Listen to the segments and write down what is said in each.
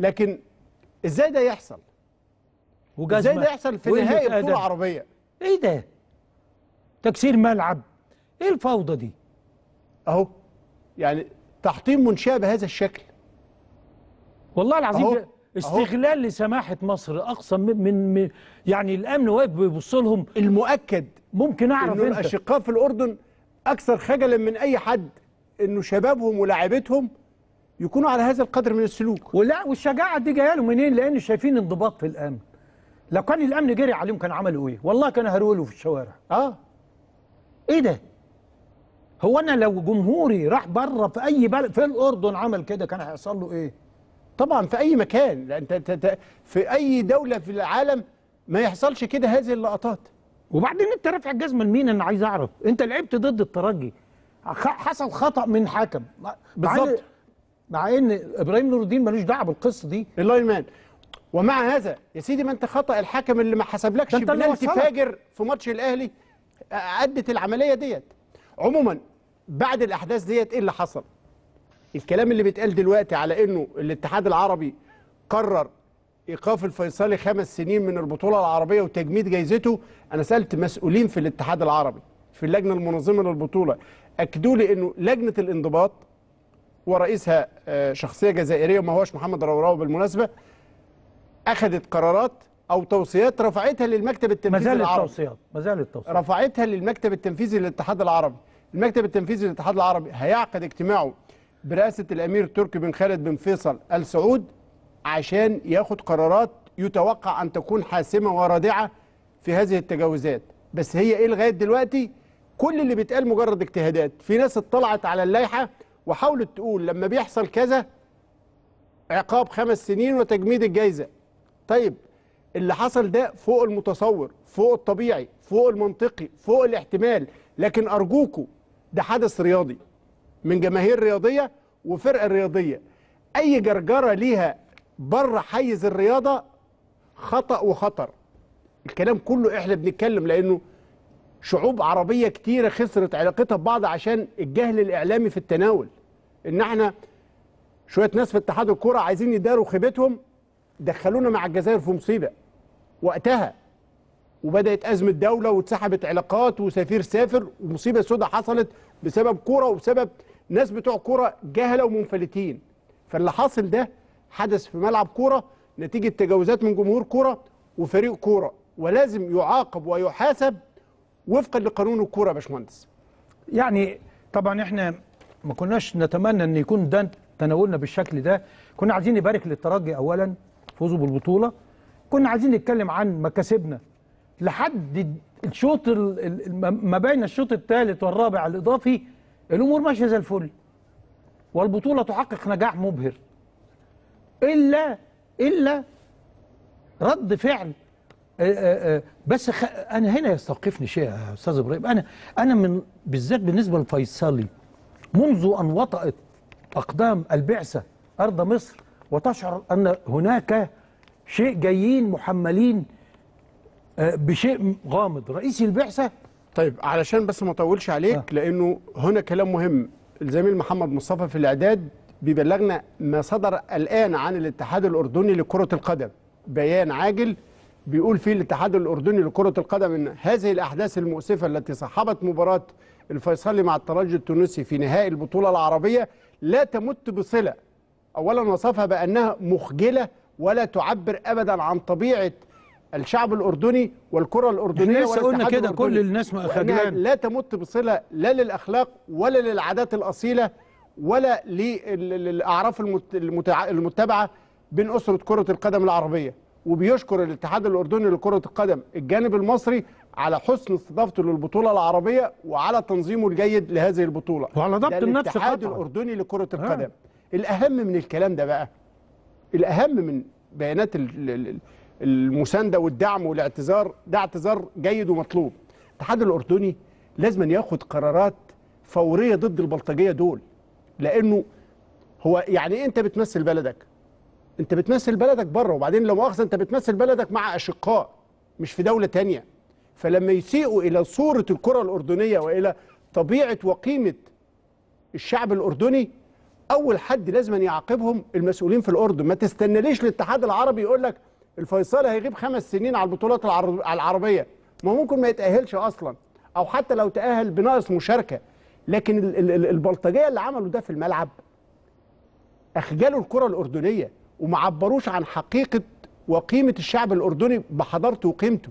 لكن ازاي ده يحصل ازاي ده يحصل في نهائي بطوله عربيه ايه ده تكسير ملعب ايه الفوضى دي اهو يعني تحطيم منشاه بهذا الشكل والله العظيم أهو. استغلال أهو. لسماحه مصر اقصى من, من يعني الامن واقف بيبص لهم المؤكد ممكن اعرف انه الاشقاء في الاردن اكثر خجلا من اي حد انه شبابهم ولاعيبتهم يكونوا على هذا القدر من السلوك ولا والشجاعه دي جايه له منين لان شايفين انضباط في الامن لو كان الامن جري عليهم كان عملوا ايه والله كان هرولوا في الشوارع اه ايه ده هو انا لو جمهوري راح بره في اي بلد في الاردن عمل كده كان هيحصل له ايه طبعا في اي مكان انت في اي دوله في العالم ما يحصلش كده هذه اللقطات وبعدين انت رافع الجزمه لمين انا عايز اعرف انت لعبت ضد الترجي حصل خطا من حكم بالظبط مع ان ابراهيم نور الدين ملوش دعوه بالقصه دي اللاين مان ومع هذا يا سيدي ما انت خطا الحكم اللي ما حسبلكش انت فاجر في ماتش الاهلي ادت العمليه ديت عموما بعد الاحداث ديت ايه اللي حصل الكلام اللي بيتقال دلوقتي على انه الاتحاد العربي قرر ايقاف الفيصلي خمس سنين من البطوله العربيه وتجميد جايزته انا سالت مسؤولين في الاتحاد العربي في اللجنه المنظمه للبطوله اكدوا لي انه لجنه الانضباط ورئيسها آه، شخصيه جزائريه وما هوش محمد روراو بالمناسبه اخذت قرارات او توصيات رفعتها للمكتب التنفيذي ما زالت العربي توصيات ما زالت توصيات رفعتها للمكتب التنفيذي للاتحاد العربي المكتب التنفيذي للاتحاد العربي هيعقد اجتماعه برئاسه الامير تركي بن خالد بن فيصل ال سعود عشان ياخد قرارات يتوقع ان تكون حاسمه ورادعه في هذه التجاوزات بس هي ايه لغايه دلوقتي كل اللي بيتقال مجرد اجتهادات في ناس اطلعت على اللائحه وحاولت تقول لما بيحصل كذا عقاب خمس سنين وتجميد الجايزه طيب اللي حصل ده فوق المتصور فوق الطبيعي فوق المنطقي فوق الاحتمال لكن ارجوكوا ده حدث رياضي من جماهير رياضيه وفرقه رياضيه اي جرجره ليها بره حيز الرياضه خطا وخطر الكلام كله احنا بنتكلم لانه شعوب عربيه كتيره خسرت علاقتها ببعض عشان الجهل الاعلامي في التناول ان احنا شويه ناس في اتحاد الكوره عايزين يداروا خيبتهم دخلونا مع الجزائر في مصيبه وقتها وبدات ازمه دوله واتسحبت علاقات وسفير سافر ومصيبه سودة حصلت بسبب كوره وبسبب ناس بتوع كوره جهله ومنفلتين فاللي حاصل ده حدث في ملعب كوره نتيجه تجاوزات من جمهور كوره وفريق كوره ولازم يعاقب ويحاسب وفقا لقانون الكوره يا باشمهندس يعني طبعا احنا ما كناش نتمنى ان يكون ده تناولنا بالشكل ده كنا عايزين نبارك للترجي اولا فوزه بالبطوله كنا عايزين نتكلم عن مكاسبنا لحد الشوط ما بين الشوط الثالث والرابع الاضافي الامور ماشيه زي الفل والبطوله تحقق نجاح مبهر الا الا رد فعل آه، آه، آه، بس انا هنا يستوقفني شيء يا استاذ ابراهيم انا انا من بالذات بالنسبه لفيصلي منذ أن وطأت أقدام البعثة أرض مصر وتشعر أن هناك شيء جايين محملين آه، بشيء غامض رئيس البعثة طيب علشان بس ما اطولش عليك آه. لأنه هنا كلام مهم الزميل محمد مصطفى في الإعداد بيبلغنا ما صدر الآن عن الاتحاد الأردني لكرة القدم بيان عاجل بيقول فيه الاتحاد الأردني لكرة القدم أن هذه الأحداث المؤسفة التي صاحبت مباراة الفيصلي مع الترجي التونسي في نهائي البطولة العربية لا تمت بصلة أولا وصفها بأنها مخجلة ولا تعبر أبدا عن طبيعة الشعب الأردني والكرة الأردنية لسه قلنا كده كل الناس خجلان لا تمت بصلة لا للأخلاق ولا للعادات الأصيلة ولا للأعراف المتبعة بين أسرة كرة القدم العربية وبيشكر الاتحاد الاردني لكره القدم الجانب المصري على حسن استضافته للبطوله العربيه وعلى تنظيمه الجيد لهذه البطوله وعلى ضبط النفس الاتحاد الاردني لكره آه. القدم ها. الاهم من الكلام ده بقى الاهم من بيانات المسانده والدعم والاعتذار ده اعتذار جيد ومطلوب الاتحاد الاردني لازم ياخد قرارات فوريه ضد البلطجيه دول لانه هو يعني إيه انت بتمثل بلدك انت بتمثل بلدك بره وبعدين لو مؤاخذه انت بتمثل بلدك مع اشقاء مش في دوله تانية فلما يسيئوا الى صوره الكره الاردنيه والى طبيعه وقيمه الشعب الاردني اول حد لازم أن يعاقبهم المسؤولين في الاردن ما تستناليش الاتحاد العربي يقول لك الفيصل هيغيب خمس سنين على البطولات العربيه ما ممكن ما يتاهلش اصلا او حتى لو تاهل بناقص مشاركه لكن البلطجيه اللي عملوا ده في الملعب اخجلوا الكره الاردنيه وما عبروش عن حقيقه وقيمه الشعب الاردني بحضارته وقيمته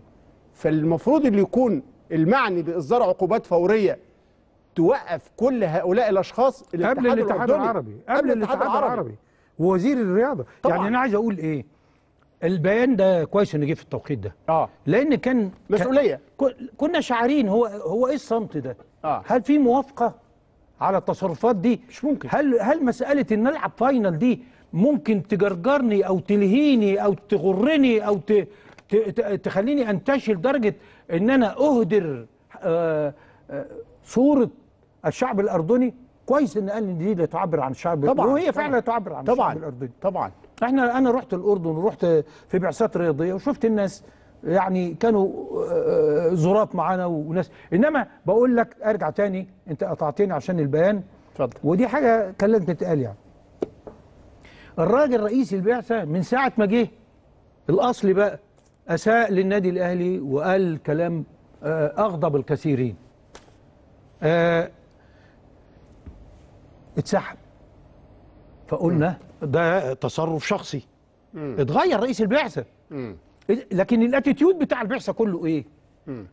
فالمفروض اللي يكون المعني باصدار عقوبات فوريه توقف كل هؤلاء الاشخاص الاتحاد قبل الاتحاد العربي قبل الاتحاد العربي ووزير الرياضه يعني طبعا. يعني انا عايز اقول ايه البيان ده كويس انه جه في التوقيت ده اه لان كان مسؤوليه كنا شعارين هو هو ايه الصمت ده آه. هل في موافقه على التصرفات دي مش ممكن هل هل مساله ان نلعب فاينل دي ممكن تجرجرني او تلهيني او تغرني او تخليني انتشل لدرجه ان انا اهدر آه، آه، صوره الشعب الاردني كويس ان قال ان دي اللي تعبر عن الشعب طبعا وهي فعلا تعبر عن طبعا الشعب الاردني طبعا احنا انا رحت الاردن ورحت في بعثات رياضيه وشفت الناس يعني كانوا آه، زراط معانا وناس انما بقول لك ارجع تاني انت قطعتني عشان البيان اتفضل ودي حاجه كان لازم تتقال يعني الراجل رئيس البعثة من ساعة ما جه الأصل بقى أساء للنادي الأهلي وقال كلام آه، أغضب الكثيرين أه اتسحب فقلنا ده تصرف شخصي مم. اتغير رئيس البعثة مم. لكن الاتيتيود بتاع البعثة كله ايه مم.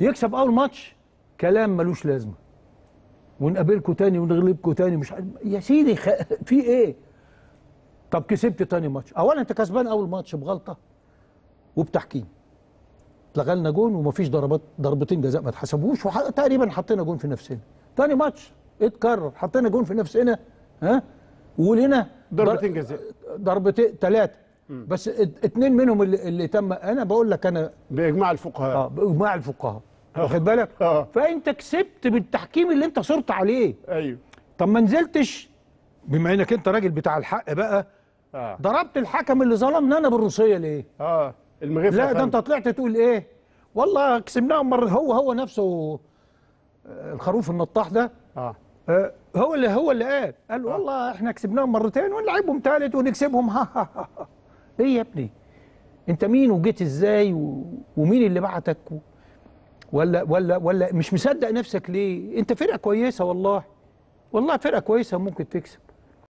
يكسب أول ماتش كلام ملوش لازمة ونقابلكوا تاني ونغلبكوا تاني مش عارف يا سيدي خ... في ايه طب كسبت تاني ماتش اولا انت كسبان اول ماتش بغلطه وبتحكيم اتلغى لنا جون ومفيش ضربات ضربتين جزاء ما اتحسبوش تقريبا حطينا جون في نفسنا تاني ماتش اتكرر حطينا جون في نفسنا ها ولنا ضربتين جزاء ضربتين ثلاثه بس اتنين منهم اللي, اللي تم انا بقول لك انا باجماع الفقهاء اه باجماع الفقهاء آه. واخد بالك آه. فانت كسبت بالتحكيم اللي انت صرت عليه ايوه طب ما نزلتش بما انك انت راجل بتاع الحق بقى آه. ضربت الحكم اللي ظلمنا انا بالروسيه ليه اه المغفى لا ده انت طلعت تقول ايه والله كسبناهم مره هو هو نفسه آه، الخروف النطاح ده آه. آه هو اللي هو اللي قال قال آه. والله احنا كسبناهم مرتين ونلعبهم ثالث ونكسبهم ها ها ها ايه يا ابني انت مين وجيت ازاي و... ومين اللي بعتك و... ولا ولا ولا مش مصدق نفسك ليه انت فرقه كويسه والله والله فرقه كويسه ممكن تكسب